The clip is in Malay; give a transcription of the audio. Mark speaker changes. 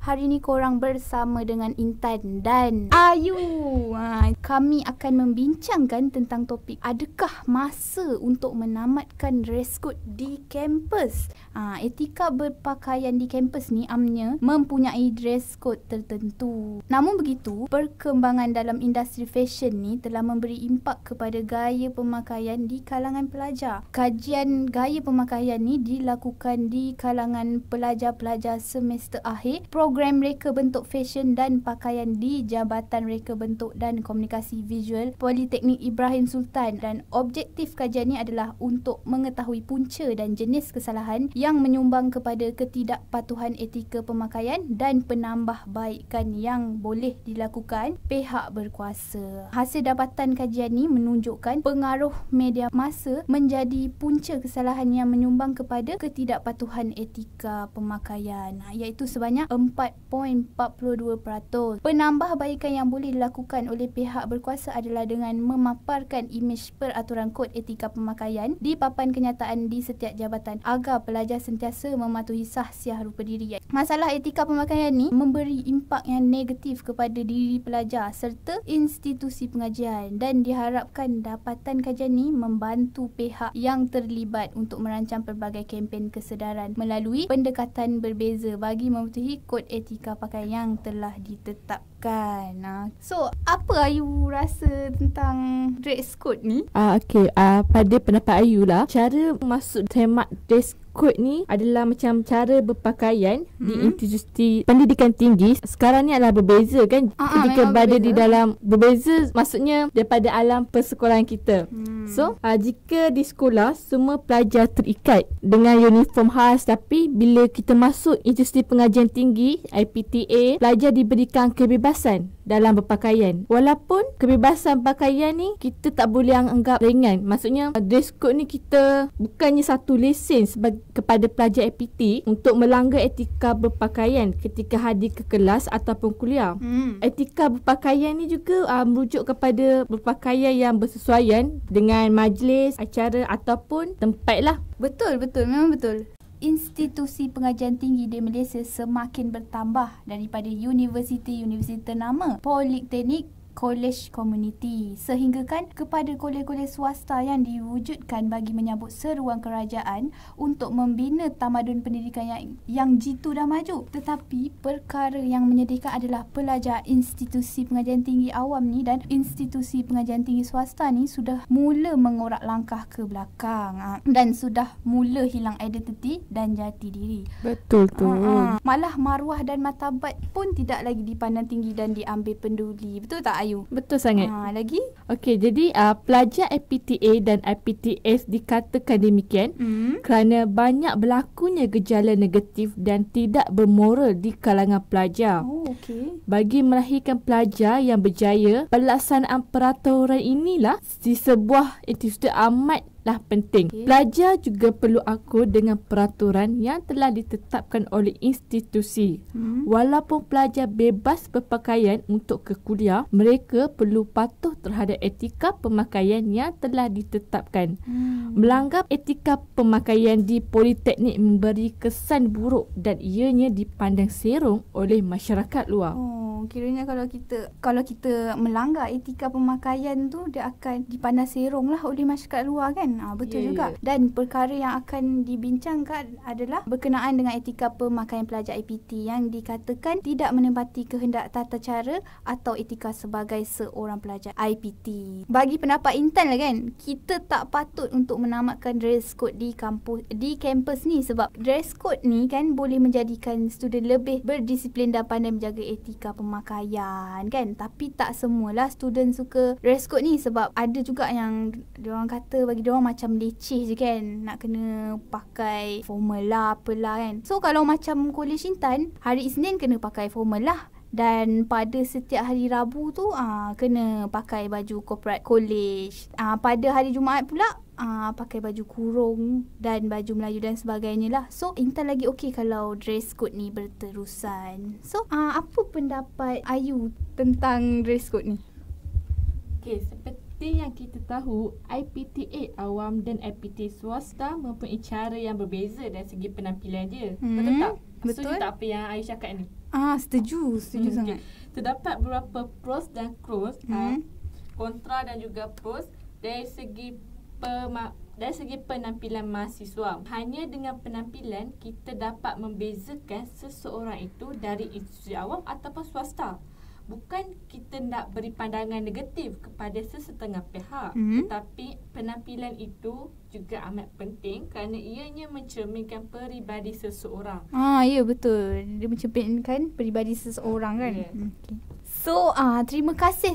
Speaker 1: Hari ini korang bersama dengan Intan dan Ayu. Ha, kami akan membincangkan tentang topik adakah masa untuk menamatkan dress code di kampus. Ha, etika berpakaian di kampus ni amnya mempunyai dress code tertentu. Namun begitu, perkembangan dalam industri fashion ni telah memberi impak kepada gaya pemakaian di kalangan pelajar. Kajian gaya pemakaian ni dilakukan di kalangan pelajar-pelajar semester akhir program program reka bentuk fashion dan pakaian di Jabatan Reka Bentuk dan Komunikasi Visual Politeknik Ibrahim Sultan dan objektif kajian ini adalah untuk mengetahui punca dan jenis kesalahan yang menyumbang kepada ketidakpatuhan etika pemakaian dan penambahbaikan yang boleh dilakukan pihak berkuasa. Hasil dapatan kajian ini menunjukkan pengaruh media masa menjadi punca kesalahan yang menyumbang kepada ketidakpatuhan etika pemakaian iaitu sebanyak 4.42%. Penambah baikan yang boleh dilakukan oleh pihak berkuasa adalah dengan memaparkan imej peraturan kod etika pemakaian di papan kenyataan di setiap jabatan agar pelajar sentiasa mematuhi sah siah rupa diri. Masalah etika pemakaian ni memberi impak yang negatif kepada diri pelajar serta institusi pengajian dan diharapkan dapatan kajian ni membantu pihak yang terlibat untuk merancang pelbagai kempen kesedaran melalui pendekatan berbeza bagi mematuhi kod etika pakai yang telah ditetapkan. Uh. So, apa Ayu rasa tentang dress code ni?
Speaker 2: Ah uh, okey, uh, pada pendapat Ayu lah, cara masuk tema dress ikut ni adalah macam cara berpakaian mm-hmm. di institusi pendidikan tinggi sekarang ni adalah berbeza kan uh-huh, ketika berada di dalam berbeza maksudnya daripada alam persekolahan kita mm. so uh, jika di sekolah semua pelajar terikat dengan uniform khas tapi bila kita masuk institusi pengajian tinggi IPTA pelajar diberikan kebebasan dalam berpakaian. Walaupun kebebasan pakaian ni kita tak boleh anggap ringan. Maksudnya dress code ni kita bukannya satu lesen kepada pelajar APT untuk melanggar etika berpakaian ketika hadir ke kelas ataupun kuliah. Hmm. Etika berpakaian ni juga uh, merujuk kepada berpakaian yang bersesuaian dengan majlis, acara ataupun tempat lah.
Speaker 1: Betul, betul. Memang betul institusi pengajian tinggi di Malaysia semakin bertambah daripada universiti-universiti ternama. Politeknik college community sehinggakan kepada kolej-kolej swasta yang diwujudkan bagi menyambut seruan kerajaan untuk membina tamadun pendidikan yang, yang jitu dan maju. Tetapi perkara yang menyedihkan adalah pelajar institusi pengajian tinggi awam ni dan institusi pengajian tinggi swasta ni sudah mula mengorak langkah ke belakang ah. dan sudah mula hilang identiti dan jati diri.
Speaker 2: Betul tu.
Speaker 1: Malah maruah dan martabat pun tidak lagi dipandang tinggi dan diambil penduli. Betul tak Ayu? Melayu. Betul sangat. Ha, lagi?
Speaker 2: Okey, jadi uh, pelajar IPTA dan IPTS dikatakan demikian mm. kerana banyak berlakunya gejala negatif dan tidak bermoral di kalangan pelajar. Oh, okey. Bagi melahirkan pelajar yang berjaya, pelaksanaan peraturan inilah di sebuah institusi amat lah penting. Okay. Belajar juga perlu akur dengan peraturan yang telah ditetapkan oleh institusi. Hmm. Walaupun pelajar bebas berpakaian untuk ke kuliah, mereka perlu patuh terhadap etika pemakaian yang telah ditetapkan. Hmm. Melanggar etika pemakaian di politeknik memberi kesan buruk dan ianya dipandang serong oleh masyarakat luar.
Speaker 1: Oh. Oh, kiranya kalau kita kalau kita melanggar etika pemakaian tu dia akan dipandang serong lah oleh masyarakat luar kan. Ah, betul yeah, juga. Yeah. Dan perkara yang akan dibincangkan adalah berkenaan dengan etika pemakaian pelajar IPT yang dikatakan tidak menempati kehendak tata cara atau etika sebagai seorang pelajar IPT. Bagi pendapat intan lah kan, kita tak patut untuk menamatkan dress code di kampus di kampus ni sebab dress code ni kan boleh menjadikan student lebih berdisiplin dan pandai menjaga etika pemakaian pemakaian kan tapi tak semualah student suka dress code ni sebab ada juga yang dia orang kata bagi dia orang macam leceh je kan nak kena pakai formal lah apalah kan so kalau macam college intern hari Isnin kena pakai formal lah dan pada setiap hari Rabu tu uh, kena pakai baju corporate college. Uh, pada hari Jumaat pula uh, pakai baju kurung dan baju Melayu dan sebagainya lah. So Intan lagi okey kalau dress code ni berterusan. So uh, apa pendapat Ayu tentang dress code ni?
Speaker 2: Okay, seperti yang kita tahu, IPTA awam dan IPTA swasta mempunyai cara yang berbeza dari segi penampilan dia. Hmm. Betul tak? Betul. Setuju tak apa yang Ayu cakap ni?
Speaker 1: Ah, setuju, setuju hmm, sangat.
Speaker 2: Okay. Terdapat beberapa pros dan cons, ah, hmm. ah, kontra dan juga pros dari segi pema- dari segi penampilan mahasiswa. Hanya dengan penampilan kita dapat membezakan seseorang itu dari institusi awam ataupun swasta bukan kita nak beri pandangan negatif kepada sesetengah pihak mm-hmm. tetapi penampilan itu juga amat penting kerana ianya mencerminkan peribadi seseorang.
Speaker 1: Ah ya yeah, betul. Dia mencerminkan peribadi seseorang kan. Yeah. Hmm, okay. So ah terima kasih